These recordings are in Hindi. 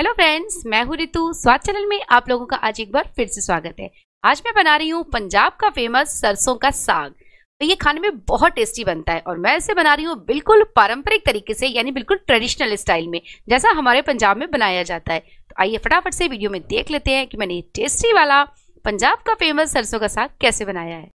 हेलो फ्रेंड्स मैं हूं रितु स्वाद चैनल में आप लोगों का आज एक बार फिर से स्वागत है आज मैं बना रही हूं पंजाब का फेमस सरसों का साग तो ये खाने में बहुत टेस्टी बनता है और मैं इसे बना रही हूँ बिल्कुल पारंपरिक तरीके से यानी बिल्कुल ट्रेडिशनल स्टाइल में जैसा हमारे पंजाब में बनाया जाता है तो आइए फटाफट से वीडियो में देख लेते हैं कि मैंने ये टेस्टी वाला पंजाब का फेमस सरसों का साग कैसे बनाया है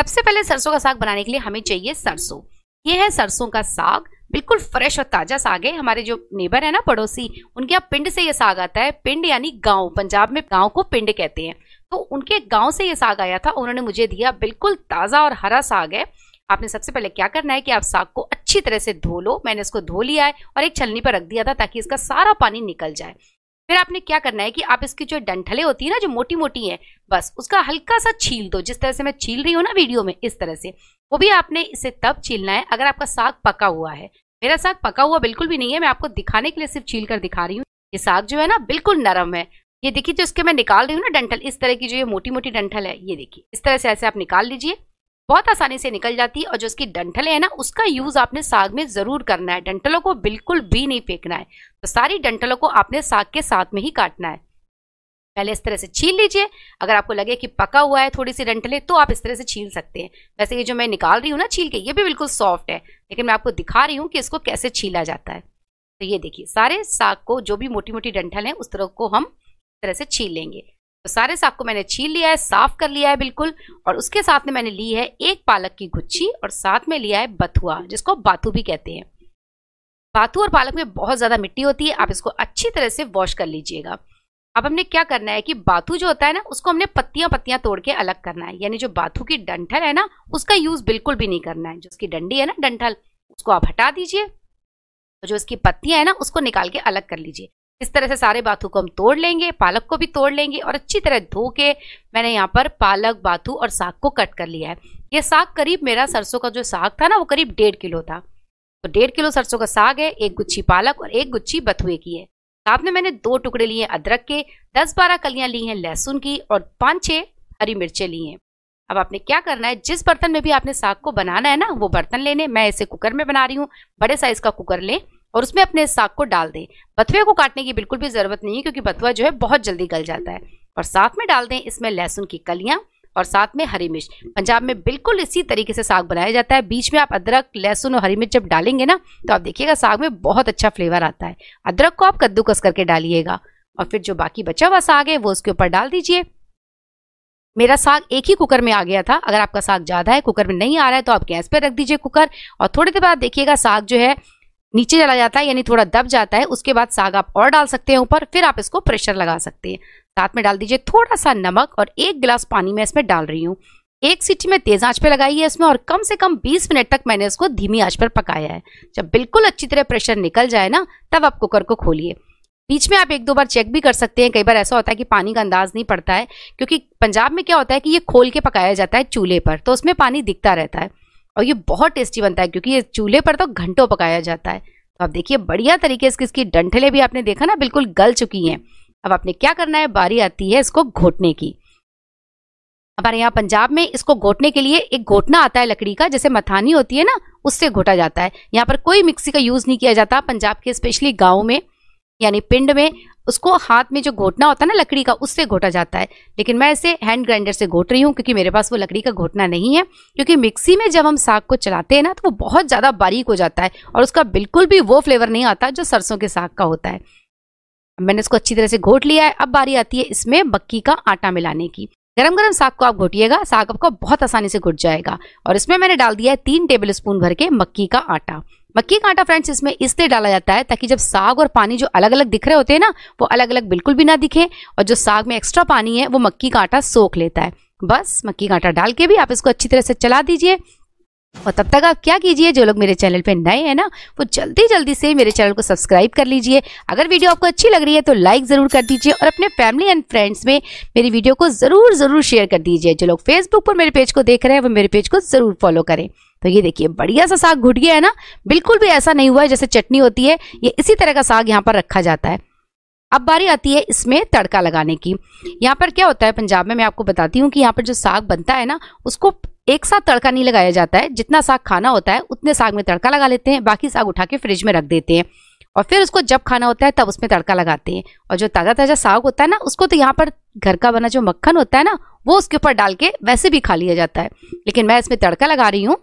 सबसे पहले सरसों का साग बनाने के लिए हमें चाहिए सरसों ये है सरसों का साग बिल्कुल फ्रेश और ताज़ा साग है हमारे जो नेबर है ना पड़ोसी उनके यहाँ पिंड से ये साग आता है पिंड यानी गांव पंजाब में गांव को पिंड कहते हैं तो उनके गांव से ये साग आया था उन्होंने मुझे दिया बिल्कुल ताज़ा और हरा साग है आपने सबसे पहले क्या करना है कि आप साग को अच्छी तरह से धो लो मैंने इसको धो लिया है और एक छलनी पर रख दिया था ताकि इसका सारा पानी निकल जाए फिर आपने क्या करना है कि आप इसकी जो डंठले होती है ना जो मोटी मोटी है बस उसका हल्का सा छील दो जिस तरह से मैं छील रही हूँ ना वीडियो में इस तरह से वो भी आपने इसे तब छीलना है अगर आपका साग पका हुआ है मेरा साग पका हुआ बिल्कुल भी नहीं है मैं आपको दिखाने के लिए सिर्फ छील कर दिखा रही हूँ ये साग जो है ना बिल्कुल नरम है ये देखिए जो इसके मैं निकाल रही हूँ ना डंठल इस तरह की जो ये मोटी मोटी डंठल है ये देखिए इस तरह से ऐसे आप निकाल लीजिए बहुत आसानी से निकल जाती है और जो इसकी डंठलें है ना उसका यूज आपने साग में जरूर करना है डंठलों को बिल्कुल भी नहीं फेंकना है तो सारी डंठलों को आपने साग के साथ में ही काटना है पहले इस तरह से छीन लीजिए अगर आपको लगे कि पका हुआ है थोड़ी सी डंटले तो आप इस तरह से छीन सकते हैं वैसे ये जो मैं निकाल रही हूँ ना छील के ये भी बिल्कुल सॉफ्ट है लेकिन मैं आपको दिखा रही हूँ कि इसको कैसे छीला जाता है तो ये देखिए सारे साग को जो भी मोटी मोटी डंठल है उस तरह को हम इस तरह से छील लेंगे तो सारे साग को मैंने छीन लिया है साफ कर लिया है बिल्कुल और उसके साथ में मैंने ली है एक पालक की गुच्छी और साथ में लिया है बथुआ जिसको बाथू भी कहते हैं बाथू और पालक में बहुत ज़्यादा मिट्टी होती है आप इसको अच्छी तरह से वॉश कर लीजिएगा अब हमने क्या करना है कि बाथू जो होता है ना उसको हमने पत्तियां पत्तियां तोड़ के अलग करना है यानी जो बाथू की डंठल है ना उसका यूज बिल्कुल भी नहीं करना है जो उसकी डंडी है ना डंठल उसको आप हटा दीजिए जो इसकी पत्तियां है ना उसको निकाल के अलग कर लीजिए इस तरह से सारे बाथू को हम तोड़ लेंगे पालक को भी तोड़ लेंगे और अच्छी तरह धो के मैंने यहाँ पर पालक बाथू और साग को कट कर लिया है ये साग करीब मेरा सरसों का जो साग था ना वो करीब डेढ़ किलो था तो डेढ़ किलो सरसों का साग है एक गुच्छी पालक और एक गुच्छी बथुए की है साथ में मैंने दो टुकड़े लिए अदरक के दस बारह कलियां ली हैं लहसुन की और पांच छह हरी मिर्चें ली हैं अब आपने क्या करना है जिस बर्तन में भी आपने साग को बनाना है ना वो बर्तन लेने मैं इसे कुकर में बना रही हूँ बड़े साइज का कुकर ले और उसमें अपने साग को डाल दें बथुए को काटने की बिल्कुल भी ज़रूरत नहीं है क्योंकि बथुआ जो है बहुत जल्दी गल जाता है और साथ में डाल दें इसमें लहसुन की कलियां और साथ में हरी मिर्च पंजाब में बिल्कुल इसी तरीके से साग बनाया जाता है बीच में आप अदरक लहसुन और हरी मिर्च जब डालेंगे ना तो आप देखिएगा साग में बहुत अच्छा फ्लेवर आता है अदरक को आप कद्दूकस करके डालिएगा और फिर जो बाकी बचा हुआ साग है वो उसके ऊपर डाल दीजिए मेरा साग एक ही कुकर में आ गया था अगर आपका साग ज़्यादा है कुकर में नहीं आ रहा है तो आप गैस पर रख दीजिए कुकर और थोड़ी देर बाद देखिएगा साग जो है नीचे चला जाता है यानी थोड़ा दब जाता है उसके बाद साग आप और डाल सकते हैं ऊपर फिर आप इसको प्रेशर लगा सकते हैं साथ में डाल दीजिए थोड़ा सा नमक और एक गिलास पानी मैं इसमें डाल रही हूँ एक सीटी में तेज आंच पे लगाई है इसमें और कम से कम 20 मिनट तक मैंने इसको धीमी आंच पर पकाया है जब बिल्कुल अच्छी तरह प्रेशर निकल जाए ना तब आप कुकर को खोलिए बीच में आप एक दो बार चेक भी कर सकते हैं कई बार ऐसा होता है कि पानी का अंदाज नहीं पड़ता है क्योंकि पंजाब में क्या होता है कि ये खोल के पकाया जाता है चूल्हे पर तो उसमें पानी दिखता रहता है और ये बहुत टेस्टी बनता है क्योंकि ये चूल्हे पर तो घंटों पकाया जाता है तो आप देखिए बढ़िया तरीके से इसकी डंठले भी आपने देखा ना बिल्कुल गल चुकी हैं अब आपने क्या करना है बारी आती है इसको घोटने की हमारे यहाँ पंजाब में इसको घोटने के लिए एक घोटना आता है लकड़ी का जैसे मथानी होती है ना उससे घोटा जाता है यहाँ पर कोई मिक्सी का यूज़ नहीं किया जाता पंजाब के स्पेशली गाँव में यानी पिंड में उसको हाथ में जो घोटना होता है ना लकड़ी का उससे घोटा जाता है लेकिन मैं इसे हैंड ग्राइंडर से घोट रही हूँ क्योंकि मेरे पास वो लकड़ी का घोटना नहीं है क्योंकि मिक्सी में जब हम साग को चलाते हैं ना तो वो बहुत ज़्यादा बारीक हो जाता है और उसका बिल्कुल भी वो फ्लेवर नहीं आता जो सरसों के साग का होता है मैंने इसको अच्छी तरह से घोट लिया है अब बारी आती है इसमें मक्की का आटा मिलाने की गरम गरम साग को आप घोटिएगा साग आपका बहुत आसानी से घुट जाएगा और इसमें मैंने डाल दिया है तीन टेबल स्पून भर के मक्की का आटा मक्की का आटा फ्रेंड्स इसमें इसलिए डाला जाता है ताकि जब साग और पानी जो अलग अलग दिख रहे होते हैं ना वो अलग अलग बिल्कुल भी ना दिखे और जो साग में एक्स्ट्रा पानी है वो मक्की का आटा सोख लेता है बस मक्की का आटा डाल के भी आप इसको अच्छी तरह से चला दीजिए और तब तक आप क्या कीजिए जो लोग मेरे चैनल पे नए हैं ना वो जल्दी जल्दी से मेरे चैनल को सब्सक्राइब कर लीजिए अगर वीडियो आपको अच्छी लग रही है तो लाइक ज़रूर कर दीजिए और अपने फैमिली एंड फ्रेंड्स में मेरी वीडियो को ज़रूर ज़रूर शेयर कर दीजिए जो लोग फेसबुक पर मेरे पेज को देख रहे हैं वो मेरे पेज को ज़रूर फॉलो करें तो ये देखिए बढ़िया सा साग घुट गया है ना बिल्कुल भी ऐसा नहीं हुआ है जैसे चटनी होती है ये इसी तरह का साग यहाँ पर रखा जाता है अब बारी आती है इसमें तड़का लगाने की यहाँ पर क्या होता है पंजाब में मैं आपको बताती हूँ कि यहाँ पर जो साग बनता है ना उसको एक साथ तड़का नहीं लगाया जाता है जितना साग खाना होता है उतने साग में तड़का लगा लेते हैं बाकी साग उठा के फ्रिज में रख देते हैं और फिर उसको जब खाना होता है तब उसमें तड़का लगाते हैं और जो ताज़ा ताज़ा साग होता है ना उसको तो यहाँ पर घर का बना जो मक्खन होता है ना वो उसके ऊपर डाल के वैसे भी खा लिया जाता है लेकिन मैं इसमें तड़का लगा रही हूँ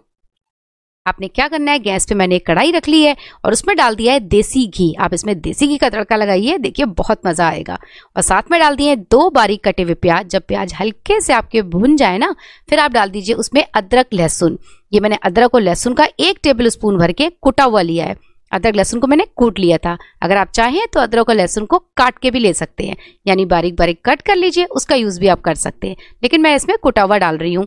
आपने क्या करना है गैस पे मैंने एक कढ़ाई रख ली है और उसमें डाल दिया है देसी घी आप इसमें देसी घी का तड़का लगाइए देखिए बहुत मज़ा आएगा और साथ में डाल दिए दो बारीक कटे हुए प्याज जब प्याज हल्के से आपके भुन जाए ना फिर आप डाल दीजिए उसमें अदरक लहसुन ये मैंने अदरक और लहसुन का एक टेबल स्पून भर के कुटा हुआ लिया है अदरक लहसुन को मैंने कूट लिया था अगर आप चाहें तो अदरक और लहसुन को काट के भी ले सकते हैं यानी बारीक बारीक कट कर लीजिए उसका यूज़ भी आप कर सकते हैं लेकिन मैं इसमें कुटावा डाल रही हूँ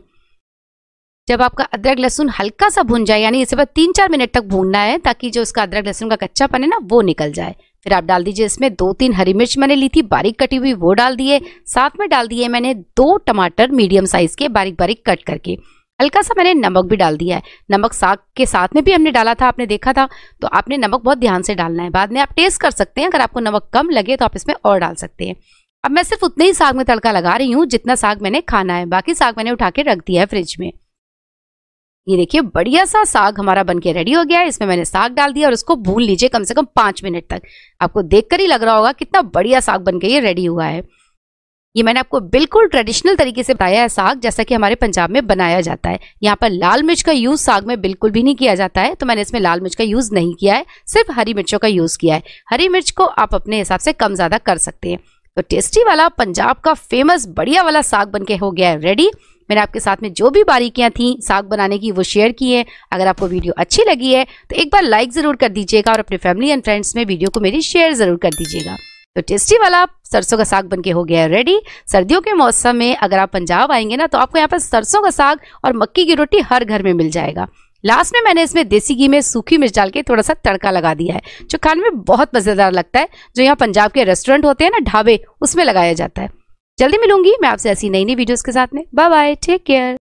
जब आपका अदरक लहसुन हल्का सा भून जाए यानी इसे बस तीन चार मिनट तक भूनना है ताकि जो उसका अदरक लहसुन का कच्चापन है ना वो निकल जाए फिर आप डाल दीजिए इसमें दो तीन हरी मिर्च मैंने ली थी बारीक कटी हुई वो डाल दिए साथ में डाल दिए मैंने दो टमाटर मीडियम साइज के बारीक बारीक कट करके हल्का सा मैंने नमक भी डाल दिया है नमक साग के साथ में भी हमने डाला था आपने देखा था तो आपने नमक बहुत ध्यान से डालना है बाद में आप टेस्ट कर सकते हैं अगर आपको नमक कम लगे तो आप इसमें और डाल सकते हैं अब मैं सिर्फ उतने ही साग में तड़का लगा रही हूँ जितना साग मैंने खाना है बाकी साग मैंने उठा के रख दिया है फ्रिज में ये देखिए बढ़िया सा साग हमारा बन के रेडी हो गया है इसमें मैंने साग डाल दिया और इसको भून लीजिए कम से कम पांच मिनट तक आपको देखकर ही लग रहा होगा कितना बढ़िया साग बन के ये रेडी हुआ है ये मैंने आपको बिल्कुल ट्रेडिशनल तरीके से बताया है साग जैसा कि हमारे पंजाब में बनाया जाता है यहाँ पर लाल मिर्च का यूज़ साग में बिल्कुल भी नहीं किया जाता है तो मैंने इसमें लाल मिर्च का यूज़ नहीं किया है सिर्फ हरी मिर्चों का यूज़ किया है हरी मिर्च को आप अपने हिसाब से कम ज़्यादा कर सकते हैं तो टेस्टी वाला पंजाब का फेमस बढ़िया वाला साग बन हो गया है रेडी मैंने आपके साथ में जो भी बारीकियाँ थी साग बनाने की वो शेयर की है अगर आपको वीडियो अच्छी लगी है तो एक बार लाइक ज़रूर कर दीजिएगा और अपने फैमिली एंड फ्रेंड्स में वीडियो को मेरी शेयर ज़रूर कर दीजिएगा तो टेस्टी वाला सरसों का साग बनके हो गया है रेडी सर्दियों के मौसम में अगर आप पंजाब आएंगे ना तो आपको यहाँ पर सरसों का साग और मक्की की रोटी हर घर में मिल जाएगा लास्ट में मैंने इसमें देसी घी में सूखी मिर्च डाल के थोड़ा सा तड़का लगा दिया है जो खाने में बहुत मज़ेदार लगता है जो यहाँ पंजाब के रेस्टोरेंट होते हैं ना ढाबे उसमें लगाया जाता है जल्दी मिलूंगी मैं आपसे ऐसी नई नई वीडियोस के साथ में बाय बाय टेक केयर